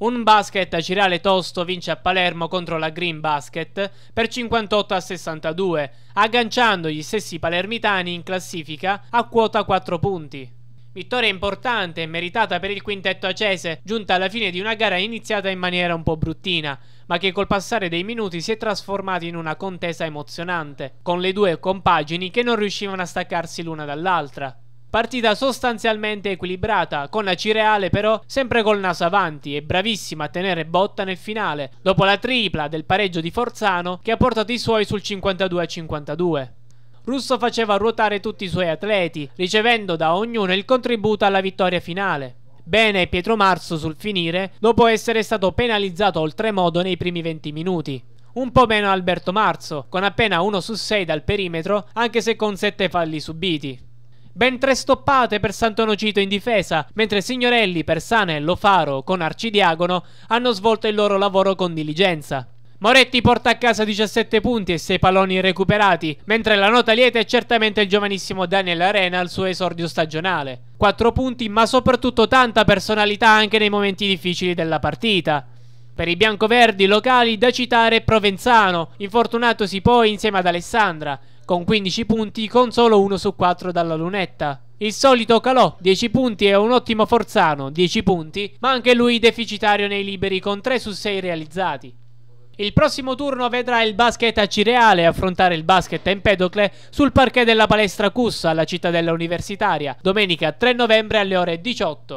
Un basket a Cirale Tosto vince a Palermo contro la Green Basket per 58 a 62, agganciando gli stessi palermitani in classifica a quota 4 punti. Vittoria importante e meritata per il quintetto acese, giunta alla fine di una gara iniziata in maniera un po' bruttina, ma che col passare dei minuti si è trasformata in una contesa emozionante, con le due compagini che non riuscivano a staccarsi l'una dall'altra. Partita sostanzialmente equilibrata, con la Cireale però sempre col naso avanti e bravissima a tenere botta nel finale, dopo la tripla del pareggio di Forzano che ha portato i suoi sul 52 52. Russo faceva ruotare tutti i suoi atleti, ricevendo da ognuno il contributo alla vittoria finale. Bene Pietro Marzo sul finire, dopo essere stato penalizzato oltremodo nei primi 20 minuti. Un po' meno Alberto Marzo, con appena 1 su 6 dal perimetro, anche se con 7 falli subiti. Ben tre stoppate per Santonocito in difesa, mentre Signorelli, Persane e Lofaro con Arcidiagono hanno svolto il loro lavoro con diligenza. Moretti porta a casa 17 punti e 6 palloni recuperati, mentre la nota lieta è certamente il giovanissimo Daniel Arena al suo esordio stagionale. 4 punti ma soprattutto tanta personalità anche nei momenti difficili della partita. Per i biancoverdi locali da citare Provenzano, infortunatosi poi insieme ad Alessandra, con 15 punti con solo 1 su 4 dalla lunetta. Il solito Calò, 10 punti e un ottimo Forzano, 10 punti, ma anche lui deficitario nei liberi con 3 su 6 realizzati. Il prossimo turno vedrà il basket a Cireale affrontare il basket a Empedocle sul parquet della palestra Cussa alla cittadella universitaria, domenica 3 novembre alle ore 18.